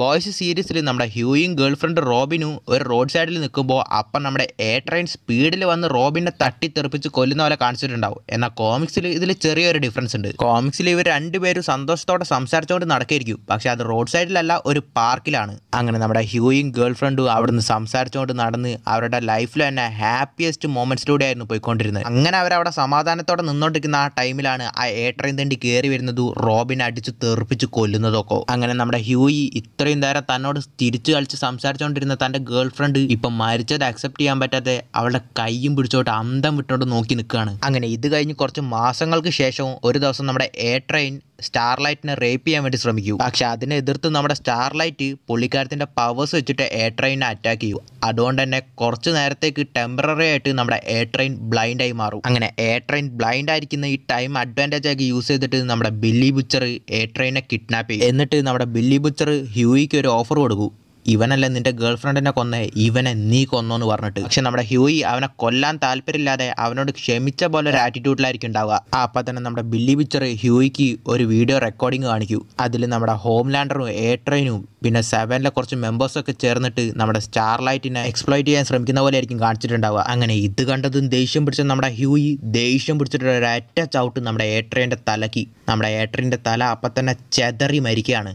boys സീരീസിൽ നമ്മുടെ ഹ്യൂയും girl friend റോബിനും ഒരു റോഡ് സൈഡിൽ നിൽക്കുമ്പോൾ അപ്പം നമ്മുടെ എ ട്രെയിൻ സ്പീഡിൽ വന്ന് റോബിനെ തട്ടിത്തെറിപ്പിച്ച് കൊല്ലുന്ന പോലെ കാണിച്ചിട്ടുണ്ടാവും എന്നാൽ കോമിക്സിൽ ഇതിൽ ചെറിയൊരു ഡിഫറൻസ് ഉണ്ട് കോമിക്സിൽ ഇവർ രണ്ടുപേരും സന്തോഷത്തോടെ സംസാരിച്ചുകൊണ്ട് നടക്കായിരിക്കും പക്ഷേ അത് റോഡ് സൈഡിലല്ല ഒരു പാർക്കിലാണ് അങ്ങനെ നമ്മുടെ ഹ്യൂയും ഗേൾ ഫ്രണ്ടും അവിടുന്ന് സംസാരിച്ചുകൊണ്ട് നടന്ന് അവരുടെ ലൈഫിൽ തന്നെ ഹാപ്പിയസ്റ്റ് മൊമെൻറ്റ്സിലൂടെ ആയിരുന്നു പോയിക്കൊണ്ടിരുന്നത് അങ്ങനെ അവരവിടെ സമാധാനത്തോടെ നിന്നോണ്ടിരിക്കുന്ന ആ ടൈമിലാണ് ആ എ ട്രെയിൻ തണ്ടി കയറി വരുന്നതും റോബിനെ അടിച്ച് തെറിപ്പിച്ച് കൊല്ലുന്നതൊക്കെ അങ്ങനെ നമ്മുടെ ഹ്യൂയി ഇത്ര ഇത്രയും നേരം തന്നോട് തിരിച്ചു കളിച്ച് സംസാരിച്ചുകൊണ്ടിരുന്ന തൻ്റെ ഗേൾ ഫ്രണ്ട് ഇപ്പം മരിച്ചത് അക്സെപ്റ്റ് ചെയ്യാൻ പറ്റാതെ അവളുടെ കൈയും പിടിച്ചോട്ട് അന്തം വിട്ടോണ്ട് നോക്കി നിൽക്കുകയാണ് അങ്ങനെ ഇത് കഴിഞ്ഞ് കുറച്ച് മാസങ്ങൾക്ക് ശേഷവും ഒരു ദിവസം നമ്മുടെ എ ട്രെയിൻ സ്റ്റാർലൈറ്റിനെ റേപ്പ് ചെയ്യാൻ വേണ്ടി ശ്രമിക്കൂ പക്ഷെ അതിനെ എതിർത്ത് നമ്മുടെ സ്റ്റാർലൈറ്റ് പുള്ളിക്കാരത്തിൻ്റെ പവേഴ്സ് വെച്ചിട്ട് എയർ ട്രെയിനെ അറ്റാക്ക് ചെയ്യൂ അതുകൊണ്ട് തന്നെ കുറച്ച് നേരത്തേക്ക് ടെമ്പററി ആയിട്ട് നമ്മുടെ എയർ ട്രെയിൻ ബ്ലൈൻഡായി മാറും അങ്ങനെ എയർ ട്രെയിൻ ബ്ലൈൻഡ് ആയിരിക്കുന്ന ഈ ടൈം അഡ്വാൻറ്റേജ് ആക്കി യൂസ് ചെയ്തിട്ട് നമ്മുടെ ബില്ലി ബുച്ചർ എയർ ട്രെയിനെ കിഡ്നാപ്പ് ചെയ്യും എന്നിട്ട് നമ്മുടെ ബില്ലി ബുച്ചർ ഹ്യൂയിക്ക് ഒരു ഓഫർ കൊടുക്കും ഇവനല്ല നിന്റെ ഗേൾ ഫ്രണ്ടിനെ കൊന്നേ ഇവനെ നീ കൊന്നോ എന്ന് പറഞ്ഞിട്ട് പക്ഷെ നമ്മുടെ ഹ്യൂയി അവനെ കൊല്ലാൻ താല്പര്യമില്ലാതെ അവനോട് ക്ഷമിച്ച പോലെ ഒരു ആറ്റിറ്റ്യൂഡിലായിരിക്കും ഉണ്ടാവുക അപ്പം തന്നെ നമ്മുടെ ബില്ലി പിക്ചർ ഹ്യൂയിക്ക് ഒരു വീഡിയോ റെക്കോർഡിംഗ് കാണിക്കൂ അതിൽ നമ്മുടെ ഹോംലാൻഡറും എ ട്രെയിനും പിന്നെ സെവനിലെ കുറച്ച് മെമ്പേഴ്സൊക്കെ ചേർന്നിട്ട് നമ്മുടെ സ്റ്റാർലൈറ്റിനെ എക്സ്പ്ലോയിറ്റ് ചെയ്യാൻ ശ്രമിക്കുന്ന പോലെ ആയിരിക്കും കാണിച്ചിട്ടുണ്ടാവുക അങ്ങനെ ഇത് കണ്ടതും ദേഷ്യം പിടിച്ച നമ്മുടെ ഹ്യൂയി ദേഷ്യം പിടിച്ചിട്ട് അറ്റാച്ച് ചവിട്ട് നമ്മുടെ ഏട്രേൻ്റെ തലയ്ക്ക് നമ്മുടെ ഏട്രേൻ്റെ തല അപ്പം തന്നെ ചെതറി മരിക്കുകയാണ്